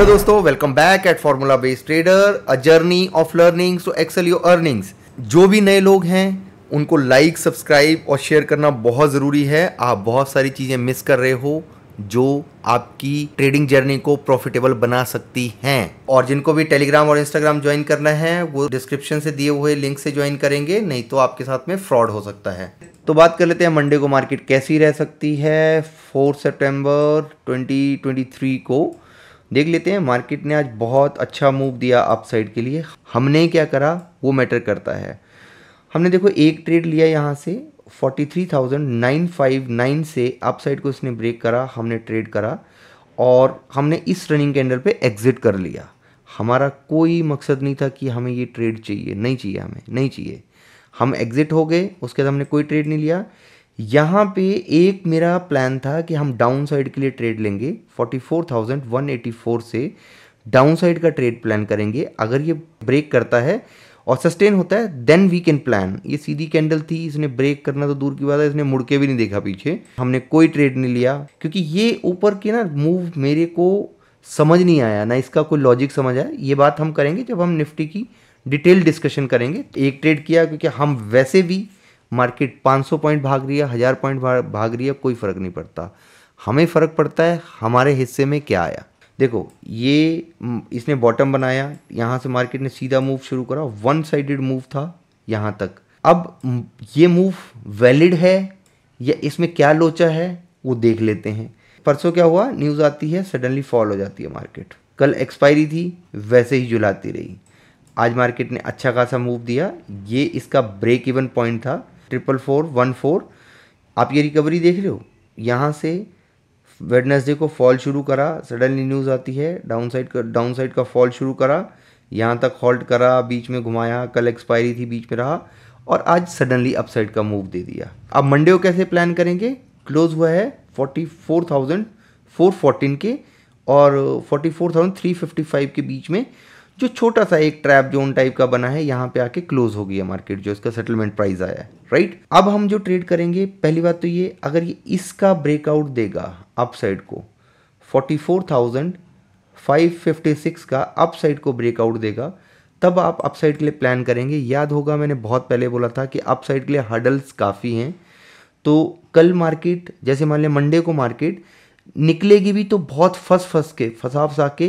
hello दोस्तों welcome back at formula based trader a journey of learning so excel your earnings जो भी नए लोग हैं उनको लाइक सब्सक्राइब और शेयर करना बहुत ज़रूरी है आप बहुत सारी चीज़ें मिस कर रहे हो जो आपकी ट्रेडिंग जर्नी को प्रॉफिटेबल बना सकती हैं और जिनको भी टेलीग्राम और इंस्टाग्राम ज्वाइन करना है वो डिस्क्रिप्शन से दिए हुए लिंक से ज्वाइन करेंगे नहीं तो आपके साथ में फ्रॉड हो सकता है तो बात कर लेते हैं मंडे को मार्केट कैसी रह सकती है 4 सितंबर 2023 को देख लेते हैं मार्केट ने आज बहुत अच्छा मूव दिया अप साइड के लिए हमने क्या करा वो मैटर करता है हमने देखो एक ट्रेड लिया यहाँ से 43,959 से अप साइड को इसने ब्रेक करा हमने ट्रेड करा और हमने इस रनिंग कैंडल पे एग्जिट कर लिया हमारा कोई मकसद नहीं था कि हमें ये ट्रेड चाहिए नहीं चाहिए हमें नहीं चाहिए हम एग्ज़िट हो गए उसके बाद हमने कोई ट्रेड नहीं लिया यहाँ पे एक मेरा प्लान था कि हम डाउन साइड के लिए ट्रेड लेंगे 44,184 से डाउन साइड का ट्रेड प्लान करेंगे अगर ये ब्रेक करता है और सस्टेन होता है देन वी कैन प्लान ये सीधी कैंडल थी इसने ब्रेक करना तो दूर की बात है इसने मुड़ के भी नहीं देखा पीछे हमने कोई ट्रेड नहीं लिया क्योंकि ये ऊपर के ना मूव मेरे को समझ नहीं आया ना इसका कोई लॉजिक समझ आया ये बात हम करेंगे जब हम निफ्टी की डिटेल डिस्कशन करेंगे एक ट्रेड किया क्योंकि हम वैसे भी मार्केट 500 पॉइंट भाग रही है हज़ार पॉइंट भाग रही है कोई फ़र्क नहीं पड़ता हमें फ़र्क पड़ता है हमारे हिस्से में क्या आया देखो ये इसने बॉटम बनाया यहाँ से मार्केट ने सीधा मूव शुरू करा वन साइडेड मूव था यहाँ तक अब ये मूव वैलिड है या इसमें क्या लोचा है वो देख लेते हैं परसों क्या हुआ न्यूज़ आती है सडनली फॉल हो जाती है मार्केट कल एक्सपायरी थी वैसे ही जुलाती रही आज मार्केट ने अच्छा खासा मूव दिया ये इसका ब्रेक इवन पॉइंट था ट्रिपल फोर वन फोर आप ये रिकवरी देख रहे हो यहाँ से वेडनेसडे को फॉल शुरू करा सडनली न्यूज़ आती है डाउन साइड का डाउन साइड का फॉल शुरू करा यहाँ तक हॉल्ट करा बीच में घुमाया कल एक्सपायरी थी बीच में रहा और आज सडनली अपसाइड का मूव दे दिया अब मंडे को कैसे प्लान करेंगे क्लोज हुआ है forty four thousand four fourteen के और forty four thousand three fifty five के बीच में जो छोटा सा एक ट्रैप जोन टाइप का बना है यहाँ पे आके क्लोज हो गया मार्केट जो इसका सेटलमेंट प्राइस आया है राइट अब हम जो ट्रेड करेंगे पहली बात तो ये अगर ये इसका ब्रेकआउट देगा अपसाइड को 44,556 का अपसाइड को ब्रेकआउट देगा तब आप अपसाइड के लिए प्लान करेंगे याद होगा मैंने बहुत पहले बोला था कि अपसाइड के लिए हर्डल्स काफ़ी हैं तो कल मार्केट जैसे मान लें मंडे को मार्केट निकलेगी भी तो बहुत फंस फंस के फंसा फंसा के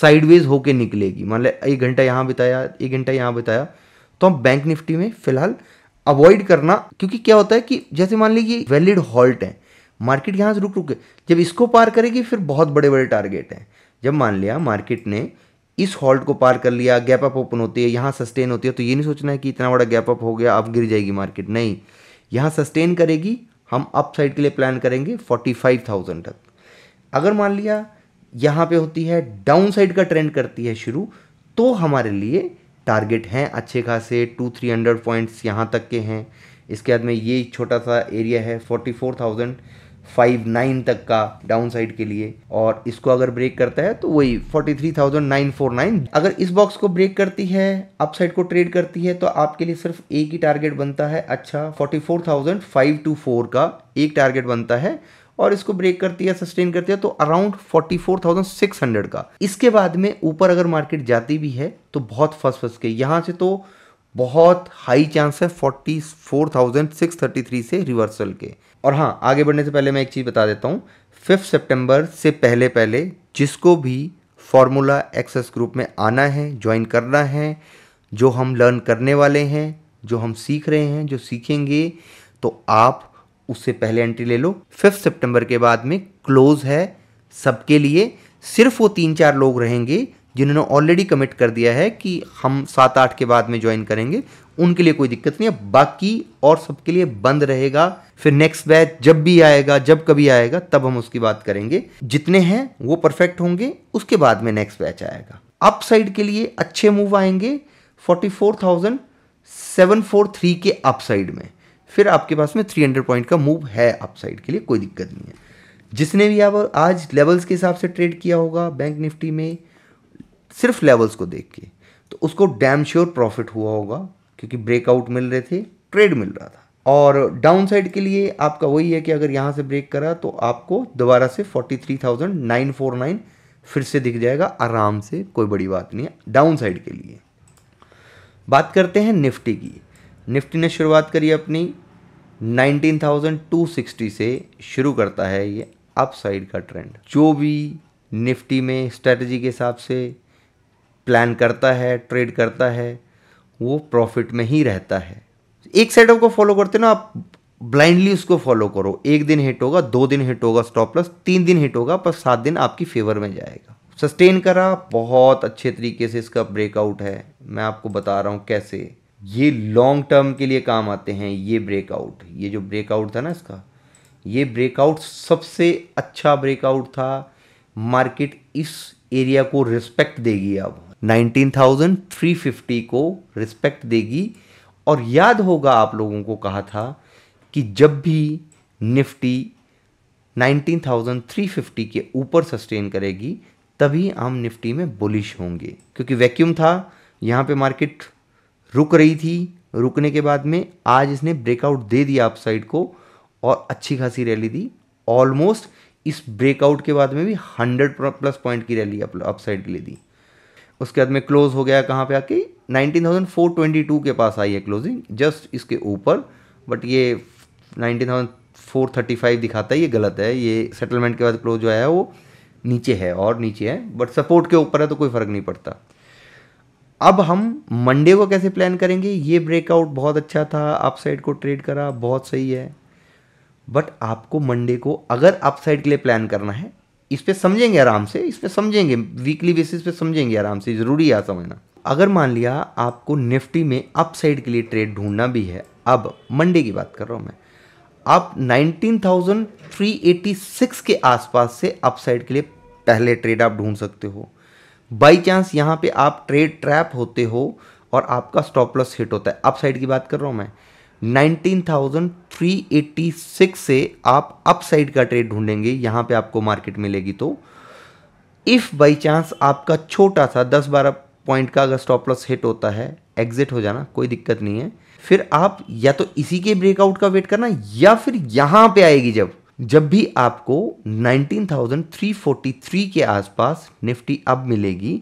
साइडवेज होके निकलेगी मान लिया एक घंटा यहाँ बिताया एक घंटा यहाँ बिताया तो हम बैंक निफ्टी में फिलहाल अवॉइड करना क्योंकि क्या होता है कि जैसे मान लीजिए वैलिड हॉल्ट है मार्केट यहाँ से रुक रुक जब इसको पार करेगी फिर बहुत बड़े बड़े टारगेट हैं जब मान लिया मार्केट ने इस हॉल्ट को पार कर लिया गैप अप ओपन होती है यहाँ सस्टेन होती है तो ये नहीं सोचना है कि इतना बड़ा गैप अप हो गया अब गिर जाएगी मार्केट नहीं यहाँ सस्टेन करेगी हम अप साइड के लिए प्लान करेंगे फोर्टी फाइव थाउजेंड तक अगर मान लिया यहाँ पे होती है डाउन साइड का ट्रेंड करती है शुरू तो हमारे लिए टारगेट हैं अच्छे खासे टू थ्री हंड्रेड पॉइंट्स यहाँ तक के हैं इसके बाद में ये छोटा सा एरिया है forty four thousand five nine तक का डाउन साइड के लिए और इसको अगर ब्रेक करता है तो वही forty three thousand nine four nine अगर इस बॉक्स को ब्रेक करती है अप साइड को ट्रेड करती है तो आपके लिए सिर्फ एक ही टारगेट बनता है अच्छा forty four thousand five two four का एक टारगेट बनता है और इसको ब्रेक करती है सस्टेन करती है तो अराउंड 44,600 का इसके बाद में ऊपर अगर मार्केट जाती भी है तो बहुत फस फस के यहाँ से तो बहुत हाई चांस है 44,633 से रिवर्सल के और हाँ आगे बढ़ने से पहले मैं एक चीज़ बता देता हूँ फिफ्थ सितंबर से पहले पहले जिसको भी फार्मूला एक्सेस ग्रुप में आना है ज्वाइन करना है जो हम लर्न करने वाले हैं जो हम सीख रहे हैं जो सीखेंगे तो आप उससे पहले एंट्री ले लो फिफ्थ सितंबर के बाद में क्लोज है सबके लिए सिर्फ वो तीन चार लोग रहेंगे जिन्होंने ऑलरेडी कमिट कर दिया है कि हम सात आठ के बाद में ज्वाइन करेंगे उनके लिए कोई दिक्कत नहीं है बाकी और सबके लिए बंद रहेगा फिर नेक्स्ट बैच जब भी आएगा जब कभी आएगा तब हम उसकी बात करेंगे जितने हैं वो परफेक्ट होंगे उसके बाद में नेक्स्ट बैच आएगा अप साइड के लिए अच्छे मूव आएंगे forty four thousand seven four three के अप साइड में फिर आपके पास में 300 पॉइंट का मूव है अपसाइड के लिए कोई दिक्कत नहीं है जिसने भी आप आज लेवल्स के हिसाब से ट्रेड किया होगा बैंक निफ्टी में सिर्फ लेवल्स को देख के तो उसको डैम श्योर प्रॉफिट हुआ होगा क्योंकि ब्रेकआउट मिल रहे थे ट्रेड मिल रहा था और डाउन साइड के लिए आपका वही है कि अगर यहाँ से ब्रेक करा तो आपको दोबारा से 43,949 फिर से दिख जाएगा आराम से कोई बड़ी बात नहीं है डाउन साइड के लिए बात करते हैं निफ्टी की निफ्टी ने शुरुआत करी अपनी 19,260 से शुरू करता है ये अप साइड का ट्रेंड जो भी निफ्टी में स्ट्रेटजी के हिसाब से प्लान करता है ट्रेड करता है वो प्रॉफिट में ही रहता है एक सेटअप को फॉलो करते ना आप ब्लाइंडली उसको फॉलो करो एक दिन हिट होगा दो दिन हिट होगा स्टॉप लॉस तीन दिन हिट होगा पर सात दिन आपकी फेवर में जाएगा सस्टेन करा बहुत अच्छे तरीके से इसका ब्रेकआउट है मैं आपको बता रहा हूँ कैसे ये लॉन्ग टर्म के लिए काम आते हैं ये ब्रेकआउट ये जो ब्रेकआउट था ना इसका ये ब्रेकआउट सबसे अच्छा ब्रेकआउट था मार्केट इस एरिया को रिस्पेक्ट देगी अब 19,350 को रिस्पेक्ट देगी और याद होगा आप लोगों को कहा था कि जब भी निफ्टी 19,350 के ऊपर सस्टेन करेगी तभी हम निफ्टी में बुलिश होंगे क्योंकि वैक्यूम था यहाँ पे मार्केट रुक रही थी रुकने के बाद में आज इसने ब्रेकआउट दे दिया अपसाइड को और अच्छी खासी रैली दी ऑलमोस्ट इस ब्रेकआउट के बाद में भी हंड्रेड प्लस पॉइंट की रैली अपसाइड के लिए दी उसके बाद में क्लोज हो गया कहाँ पे आके 19,422 के पास आई है क्लोजिंग जस्ट इसके ऊपर बट ये 19,435 दिखाता है ये गलत है ये सेटलमेंट के बाद क्लोज जो आया है वो नीचे है और नीचे है बट सपोर्ट के ऊपर है तो कोई फ़र्क नहीं पड़ता अब हम मंडे को कैसे प्लान करेंगे ये ब्रेकआउट बहुत अच्छा था अपसाइड को ट्रेड करा बहुत सही है बट आपको मंडे को अगर अपसाइड के लिए प्लान करना है इस पर समझेंगे आराम से इस पर समझेंगे वीकली बेसिस पे समझेंगे आराम से ज़रूरी है समझना अगर मान लिया आपको निफ्टी में अपसाइड के लिए ट्रेड ढूंढना भी है अब मंडे की बात कर रहा हूँ मैं आप 19,386 के आसपास से अपसाइड के लिए पहले ट्रेड आप ढूंढ सकते हो बाई चांस यहाँ पे आप ट्रेड ट्रैप होते हो और आपका स्टॉप लॉस हिट होता है अप साइड की बात कर रहा हूँ मैं 19,386 से आप अप साइड का ट्रेड ढूंढेंगे यहाँ पे आपको मार्केट मिलेगी तो इफ़ बाई चांस आपका छोटा सा 10-12 पॉइंट का अगर स्टॉप लॉस हिट होता है एग्जिट हो जाना कोई दिक्कत नहीं है फिर आप या तो इसी के ब्रेकआउट का वेट करना या फिर यहाँ पे आएगी जब जब भी आपको 19,343 के आसपास निफ्टी अब मिलेगी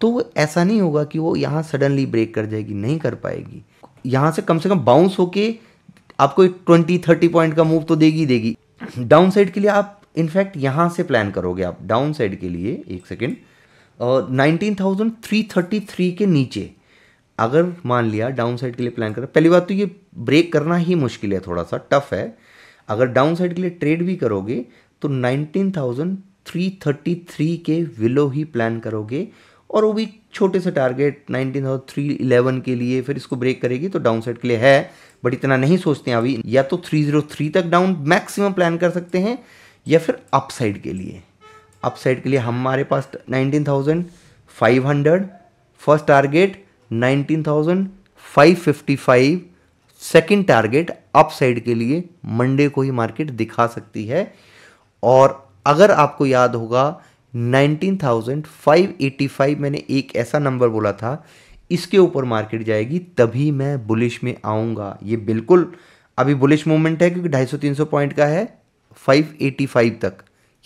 तो ऐसा नहीं होगा कि वो यहाँ सडनली ब्रेक कर जाएगी नहीं कर पाएगी यहाँ से कम से कम बाउंस होके आपको एक ट्वेंटी थर्टी पॉइंट का मूव तो देगी देगी डाउन साइड के लिए आप इनफैक्ट यहाँ से प्लान करोगे आप डाउन साइड के लिए एक second nineteen thousand three thirty three के नीचे अगर मान लिया डाउन साइड के लिए प्लान करें पहली बात तो ये ब्रेक करना ही मुश्किल है थोड़ा सा टफ है अगर डाउन साइड के लिए ट्रेड भी करोगे तो 19,333 के विलो ही प्लान करोगे और वो भी छोटे से टारगेट 19,311 के लिए फिर इसको ब्रेक करेगी तो डाउन साइड के लिए है बट इतना नहीं सोचते हैं अभी या तो 303 तक डाउन मैक्सिमम प्लान कर सकते हैं या फिर अपसाइड के लिए अपसाइड के लिए हमारे पास 19,500 first target 19,555 second target upside के लिए मंडे को ही मार्केट दिखा सकती है और अगर आपको याद होगा 19,585 मैंने एक ऐसा नंबर बोला था इसके ऊपर मार्केट जाएगी तभी मैं बुलिश में आऊँगा ये बिल्कुल अभी बुलिश मूवमेंट है क्योंकि 250-300 पॉइंट का है 585 तक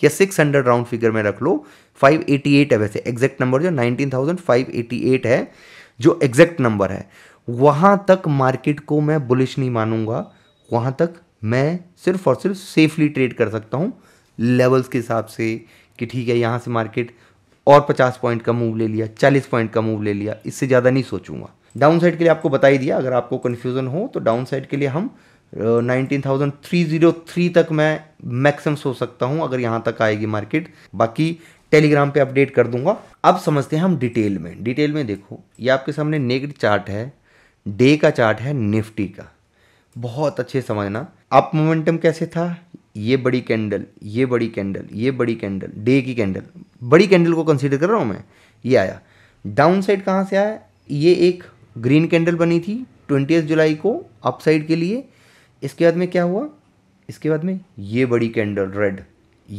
या 600 राउंड फिगर में रख लो 588 है वैसे एग्जैक्ट नंबर जो 19,588 है जो एग्जैक्ट नंबर है वहां तक मार्केट को मैं बुलिश नहीं मानूंगा वहां तक मैं सिर्फ और सिर्फ सेफली ट्रेड कर सकता हूं लेवल्स के हिसाब से कि ठीक है यहां से मार्केट और पचास पॉइंट का मूव ले लिया चालीस पॉइंट का मूव ले लिया इससे ज़्यादा नहीं सोचूंगा डाउन साइड के लिए आपको बता ही दिया अगर आपको कन्फ्यूज़न हो तो डाउन साइड के लिए हम nineteen thousand three zero three तक मैं मैक्सिमम सो सकता हूँ अगर यहाँ तक आएगी मार्केट बाकी टेलीग्राम पे अपडेट कर दूंगा अब समझते हैं हम डिटेल में डिटेल में देखो ये आपके सामने नेगेटिव चार्ट है डे का चार्ट है निफ्टी का बहुत अच्छे समझना अप मोमेंटम कैसे था ये बड़ी कैंडल ये बड़ी कैंडल ये बड़ी कैंडल डे की कैंडल बड़ी कैंडल को कंसीडर कर रहा हूँ मैं ये आया डाउन साइड कहाँ से आया ये एक ग्रीन कैंडल बनी थी ट्वेंटी जुलाई को अप साइड के लिए इसके बाद में क्या हुआ इसके बाद में ये बड़ी कैंडल रेड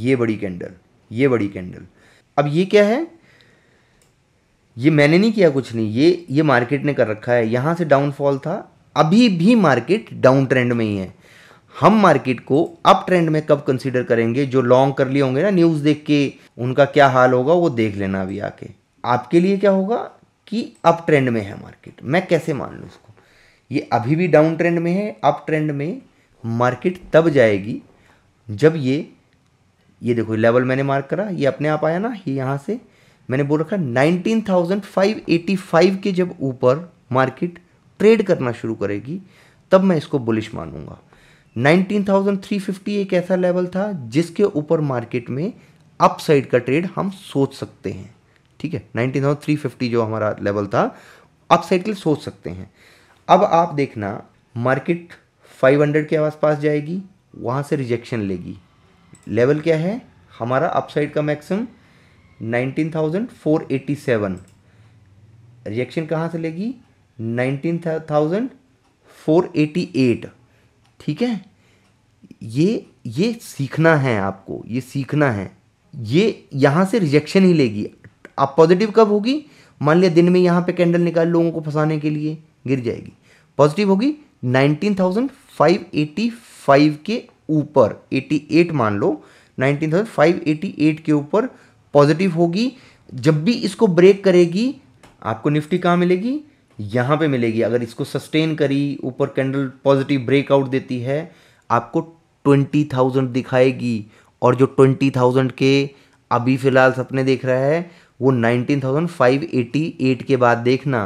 ये बड़ी कैंडल ये बड़ी कैंडल अब ये क्या है ये मैंने नहीं किया कुछ नहीं ये ये मार्केट ने कर रखा है यहाँ से डाउनफॉल था अभी भी मार्केट डाउन ट्रेंड में ही है हम मार्केट को अप ट्रेंड में कब कंसीडर करेंगे जो लॉन्ग कर लिए होंगे ना न्यूज़ देख के उनका क्या हाल होगा वो देख लेना अभी आके आपके लिए क्या होगा कि अप ट्रेंड में है मार्केट मैं कैसे मान लूँ उसको ये अभी भी डाउन ट्रेंड में है अप ट्रेंड में मार्केट तब जाएगी जब ये ये देखो लेवल मैंने मार्क करा ये अपने आप आया ना ये यहाँ से मैंने बोल रखा nineteen thousand five eighty five के जब ऊपर मार्केट ट्रेड करना शुरू करेगी तब मैं इसको बुलिश मानूंगा 19,350 एक ऐसा लेवल था जिसके ऊपर मार्केट में अपसाइड का ट्रेड हम सोच सकते हैं ठीक है 19,350 जो हमारा लेवल था अपसाइड के लिए सोच सकते हैं अब आप देखना मार्केट 500 के आस पास जाएगी वहाँ से रिजेक्शन लेगी लेवल क्या है हमारा अपसाइड का maximum nineteen thousand four eighty seven reaction कहाँ से लेगी nineteen thousand four eighty eight ठीक है ये ये सीखना है आपको ये सीखना है ये यहाँ से रिजेक्शन ही लेगी आप पॉजिटिव कब होगी मान लिया दिन में यहाँ पे कैंडल निकाल लोगों को फंसाने के लिए गिर जाएगी पॉजिटिव होगी 19,585 के ऊपर 88 मान लो 19,588 के ऊपर पॉजिटिव होगी जब भी इसको ब्रेक करेगी आपको निफ्टी कहाँ मिलेगी यहाँ पे मिलेगी अगर इसको सस्टेन करी ऊपर कैंडल पॉजिटिव ब्रेकआउट देती है आपको ट्वेंटी थाउजेंड दिखाएगी और जो ट्वेंटी थाउजेंड के अभी फ़िलहाल सपने देख रहा है वो nineteen thousand five eighty eight के बाद देखना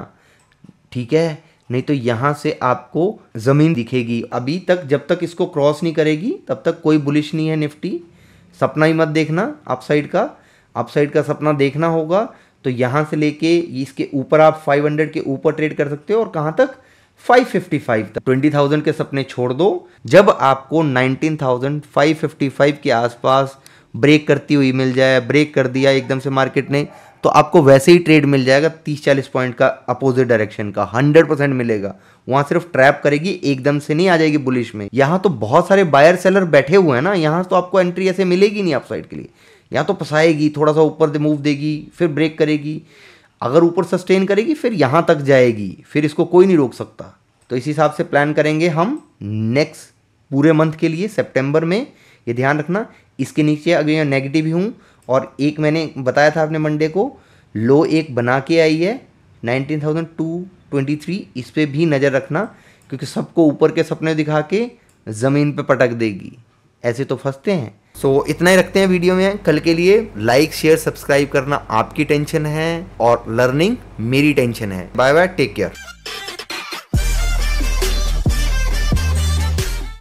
ठीक है नहीं तो यहाँ से आपको ज़मीन दिखेगी अभी तक जब तक इसको क्रॉस नहीं करेगी तब तक कोई बुलिश नहीं है निफ्टी सपना ही मत देखना अपसाइड का अपसाइड का सपना देखना होगा तो यहाँ से लेके इसके ऊपर आप 500 के ऊपर ट्रेड कर सकते हो और कहाँ तक 555 तक 20,000 के सपने छोड़ दो जब आपको 19,555 के आसपास ब्रेक करती हुई मिल जाए ब्रेक कर दिया एकदम से मार्केट ने तो आपको वैसे ही ट्रेड मिल जाएगा 30-40 पॉइंट का अपोजिट डायरेक्शन का 100 परसेंट मिलेगा वहां सिर्फ ट्रैप करेगी एकदम से नहीं आ जाएगी बुलिश में यहाँ तो बहुत सारे बायर सेलर बैठे हुए हैं ना यहाँ तो आपको एंट्री ऐसे मिलेगी नहीं अपसाइड के लिए या तो फंसाएगी थोड़ा सा ऊपर मूव देगी फिर ब्रेक करेगी अगर ऊपर सस्टेन करेगी फिर यहाँ तक जाएगी फिर इसको कोई नहीं रोक सकता तो इस हिसाब से प्लान करेंगे हम नेक्स्ट पूरे मंथ के लिए सेप्टेम्बर में ये ध्यान रखना इसके नीचे अगर यहाँ नेगेटिव ही हूँ और एक मैंने बताया था अपने मंडे को लो एक बना के आई है nineteen thousand two twenty three इस पर भी नज़र रखना क्योंकि सबको ऊपर के सपने दिखा के ज़मीन पे पटक देगी ऐसे तो फंसते हैं सो so, इतना ही रखते हैं वीडियो में कल के लिए लाइक शेयर सब्सक्राइब करना आपकी टेंशन है और लर्निंग मेरी टेंशन है बाय बाय टेक केयर